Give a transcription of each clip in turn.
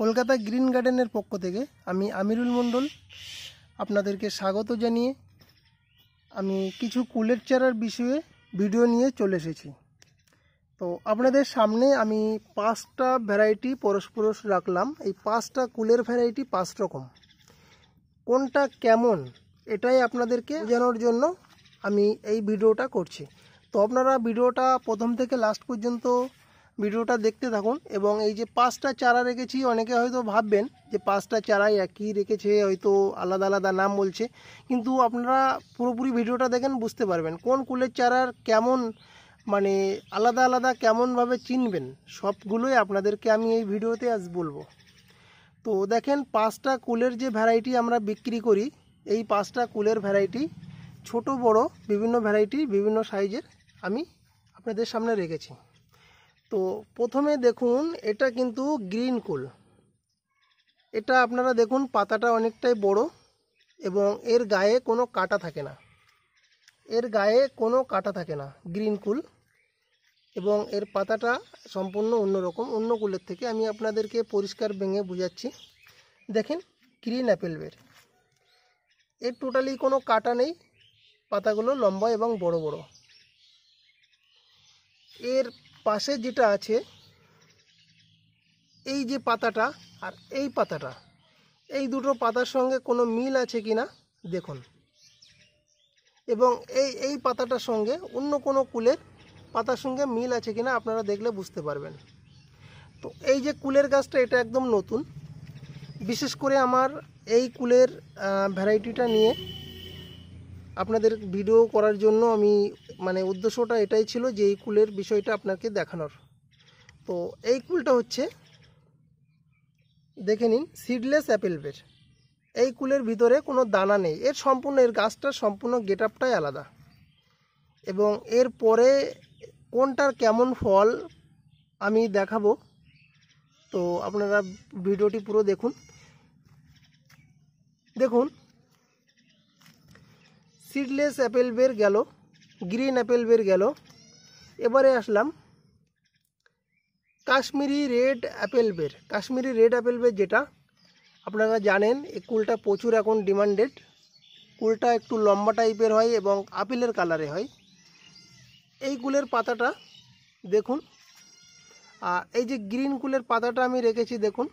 Kolkata green গার্ডেনের পক্ষ থেকে আমি আমিরুল মণ্ডল আপনাদেরকে স্বাগত জানিয়ে আমি কিছু কুলের চারার বিষয়ে ভিডিও নিয়ে চলে এসেছি তো আপনাদের সামনে আমি পাঁচটা ভ্যারাইটি পরস্পরস রাখলাম এই পাঁচটা কুলের ভ্যারাইটি পাঁচ রকম কোনটা কেমন এটাই আপনাদেরকে জানার জন্য আমি এই ভিডিওটা করছি তো আপনারা ভিডিওটা প্রথম থেকে লাস্ট পর্যন্ত ভিডিওটা দেখতে থাকুন এবং এই যে পাঁচটা চারা রেখেছি অনেকে হয়তো ভাববেন যে পাঁচটা চারাই একই রেখেছে হয়তো আলাদা আলাদা নাম বলছে কিন্তু আপনারা পুরোপুরি ভিডিওটা দেখেন বুঝতে পারবেন কোন কুলের চারার কেমন মানে আলাদা আলাদা কেমনভাবে চিনবেন সবগুলোই আপনাদেরকে আমি এই ভিডিওতে আজ বলবো তো দেখেন পাঁচটা কুলের যে ভ্যারাইটি আমরা বিক্রি করি এই পাঁচটা কুলের ভ্যারাইটি ছোট বড় বিভিন্ন ভ্যারাইটি বিভিন্ন সাইজের আমি আপনাদের সামনে রেখেছি তো প্রথমে দেখুন এটা কিন্তু গ্রিন কুল এটা আপনারা দেখুন পাতাটা অনেকটা বড় এবং এর গায়ে কোনো কাটা থাকে না এর গায়ে কোনো কাটা থাকে না গ্রিন কুল এবং এর পাতাটা সম্পূর্ণ অন্য রকম অন্য কুলের থেকে আমি আপনাদেরকে পরিষ্কার ব্যাঙে বুঝাচ্ছি দেখুন গ্রিন অ্যাপেল বের এই টোটালি কোনো কাটা নেই পাতাগুলো লম্বা এবং বড় বড় এর পাশে যেটা আছে এই যে পাতাটা আর এই পাতাটা এই দুটো পাতার সঙ্গে কোনো মিল আছে কি না দেখুন এবং এই এই পাতাটার সঙ্গে অন্য কোনো কুলের পাতার সঙ্গে মিল আছে কি না আপনারা দেখলে বুঝতে পারবেন তো এই যে কুলের গাছটা এটা একদম নতুন বিশেষ করে আমার এই কুলের ভ্যারাইটিটা নিয়ে আপনাদের ভিডিও করার জন্য আমি মানে উদ্দেশ্যটা এটাই ছিল যে এই কুলের বিষয়টা আপনাকে দেখানোর তো এই কুলটা হচ্ছে দেখে নিন সিডলেস অ্যাপেল বের এই কুলের ভিতরে কোনো দানা নেই এর সম্পূর্ণ এর গাছটার সম্পূর্ণ গেট আপটাই আলাদা এবং এর পরে কোনটার কেমন ফল আমি দেখাবো তো আপনারা ভিডিওটি পুরো দেখুন দেখুন সিডলেস অ্যাপেল বের গেল গ্রিন অ্যাপেল বের গেল এবারে আসলাম কাশ্মীরি রেড অ্যাপেল বের কাশ্মীরি রেড অ্যাপেল বের যেটা আপনারা জানেন এই কুলটা প্রচুর এখন ডিমান্ডেড কুলটা একটু লম্বা টাইপের হয় এবং আপেলের কালারে হয় এই কুলের পাতাটা দেখুন আর এই যে গ্রিন কুলের পাতাটা আমি রেখেছি দেখুন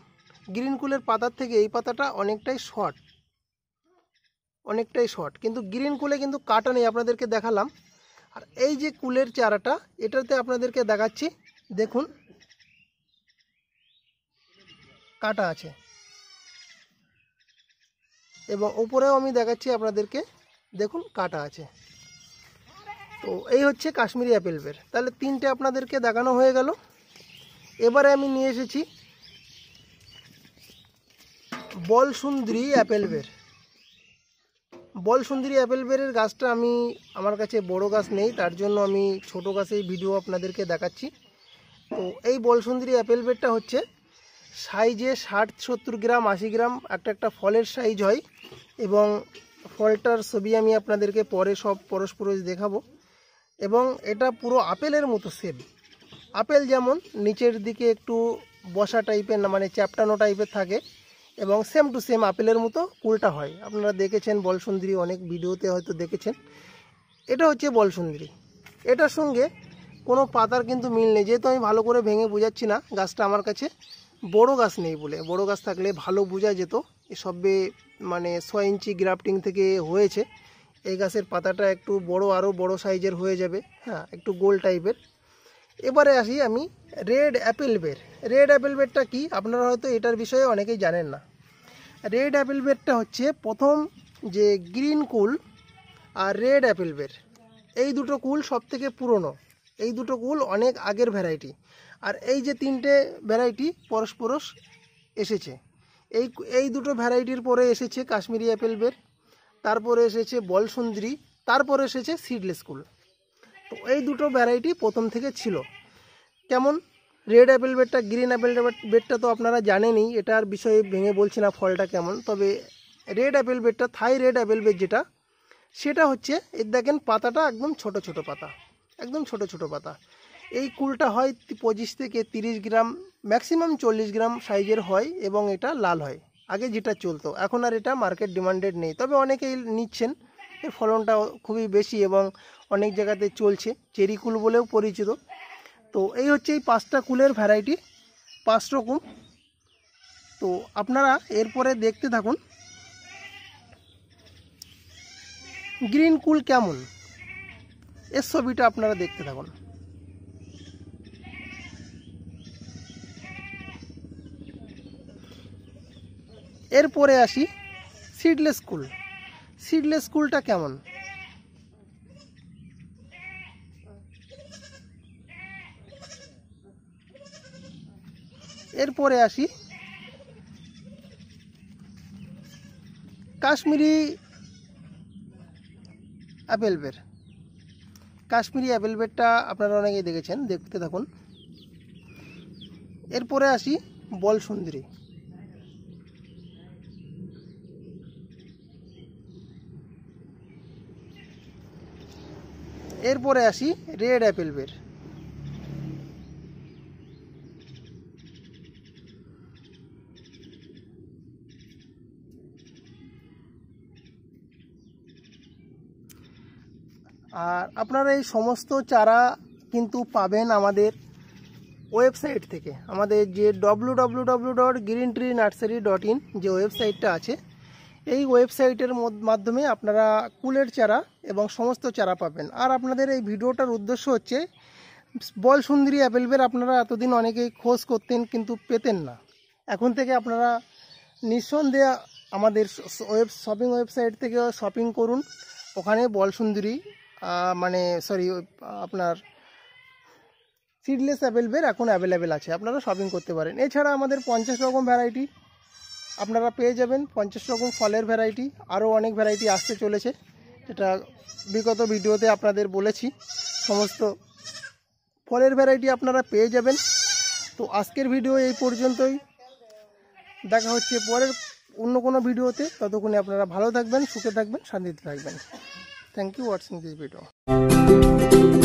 গ্রিন কুলের পাতার থেকে এই পাতাটা অনেকটাই শর্ট অনেকটাই শর্ট কিন্তু গ্রিন কুলে কিন্তু কাটা নেই আপনাদেরকে দেখালাম আর এই যে কুলের চারাটা এটাতে আপনাদেরকে দেখাচ্ছি দেখুন কাটা আছে এবং উপরেও আমি দেখাচ্ছি আপনাদেরকে দেখুন কাটা আছে তো এই হচ্ছে কাশ্মীরি অ্যাপেল বের তাহলে তিনটে আপনাদেরকে দেখানো হয়ে গেল এবারে আমি নিয়ে এসেছি বল সুন্দরী অ্যাপেল বের বল সুন্দরী অ্যাপেল বেরের গাছটা আমি আমার কাছে বড় গাছ নেই তার জন্য আমি ছোট গাছেই ভিডিও আপনাদেরকে দেখাচ্ছি তো এই বল সুন্দরী অ্যাপেল বেরটা হচ্ছে সাইজে ষাট সত্তর গ্রাম আশি গ্রাম একটা একটা ফলের সাইজ হয় এবং ফলটার ছবি আমি আপনাদেরকে পরে সব পরস্পর দেখাবো এবং এটা পুরো আপেলের মতো সেম আপেল যেমন নিচের দিকে একটু বসা টাইপের মানে চ্যাপটানো টাইপের থাকে এবং সেম টু সেম আপেলের মতো কুলটা হয় আপনারা দেখেছেন বলসুন্দরী অনেক ভিডিওতে হয়তো দেখেছেন এটা হচ্ছে বলসুন্দরী এটার সঙ্গে কোনো পাতার কিন্তু মিল নেই যেহেতু আমি ভালো করে ভেঙে বোঝাচ্ছি না গাছটা আমার কাছে বড় গাছ নেই বলে বড় গাছ থাকলে ভালো বোঝা যেত সবে মানে ছয় ইঞ্চি গ্রাফটিং থেকে হয়েছে এই গাছের পাতাটা একটু বড় আরও বড় সাইজের হয়ে যাবে হ্যাঁ একটু গোল টাইপের এবারে আসি আমি রেড অ্যাপেল বের রেড অ্যাপেল বেরটা কি আপনারা হয়তো এটার বিষয়ে অনেকেই জানেন না রেড অ্যাপেল বেরটা হচ্ছে প্রথম যে গ্রিন কুল আর রেড অ্যাপেল বের এই দুটো কুল সব থেকে পুরনো এই দুটো কুল অনেক আগের ভ্যারাইটি আর এই যে তিনটে ভ্যারাইটি পরস্পরস এসেছে এই এই দুটো ভ্যারাইটির পরে এসেছে কাশ্মীরি অ্যাপেল বের তারপরে এসেছে বলসুন্দ্রী তারপরে এসেছে সিডলেস কুল তো এই দুটো ভ্যারাইটি প্রথম থেকে ছিল কেমন রেড অ্যাপেল বেডটা গ্রিন অ্যাপেল বেডটা তো আপনারা জানেনই এটার বিষয়ে ভেঙে বলছি না ফলটা কেমন তবে রেড অ্যাপেল বেডটা থাই রেড অ্যাপেল বেড যেটা সেটা হচ্ছে এর দেখেন পাতাটা একদম ছোট ছোট পাতা একদম ছোট ছোট পাতা এই কুলটা হয় পঁচিশ থেকে তিরিশ গ্রাম ম্যাক্সিমাম চল্লিশ গ্রাম সাইজের হয় এবং এটা লাল হয় আগে যেটা চলতো এখন আর এটা মার্কেট ডিমান্ডেড নেই তবে অনেকেই নিচ্ছেন এর ফলনটা খুবই বেশি এবং অনেক জায়গাতে চলছে চেরি কুল বলেও পরিচিত তো এই হচ্ছে এই পাঁচটা কুলের ভ্যারাইটি পাঁচ রকম তো আপনারা এরপরে দেখতে থাকুন গ্রিন কুল কেমন এর ছবিটা আপনারা দেখতে থাকুন এরপরে আসি সিডলেস কুল সিডলেস কুলটা কেমন এরপরে আসি কাশ্মীরি বের কাশ্মীরি বেরটা আপনারা অনেকেই দেখেছেন দেখতে থাকুন এরপরে আসি বল সুন্দরী এরপরে আসি রেড অ্যাপেল বের আর আপনারা এই সমস্ত চারা কিন্তু পাবেন আমাদের ওয়েবসাইট থেকে আমাদের যে W dot green tree nursery dot in যে ওয়েবসাইটটা আছে এই ওয়েবসাইটের মাধ্যমে আপনারা কুলের চারা এবং সমস্ত চারা পাবেন আর আপনাদের এই ভিডিওটার উদ্দেশ্য হচ্ছে বল সুন্দরী অ্যাভেলেবেল আপনারা এতদিন অনেকেই খোঁজ করতেন কিন্তু পেতেন না এখন থেকে আপনারা নিঃসন্দেহে আমাদের ওয়েব শপিং ওয়েবসাইট থেকে শপিং করুন ওখানে বল সুন্দরী মানে সরি আপনার সিডলেস অ্যাভেলেবেল এখন অ্যাভেলেবেল আছে আপনারা শপিং করতে পারেন এছাড়া আমাদের পঞ্চাশ রকম ভ্যারাইটি আপনারা পেয়ে যাবেন পঞ্চাশ রকম ফলের ভ্যারাইটি আরও অনেক ভ্যারাইটি আসতে চলেছে এটা বিগত ভিডিওতে আপনাদের বলেছি সমস্ত ফলের ভ্যারাইটি আপনারা পেয়ে যাবেন তো আজকের ভিডিও এই পর্যন্তই দেখা হচ্ছে পরের অন্য কোনো ভিডিওতে ততক্ষণে আপনারা ভালো থাকবেন সুখে থাকবেন শান্তিতে থাকবেন থ্যাংক ইউ ওয়াটসিং দিস ভিডিও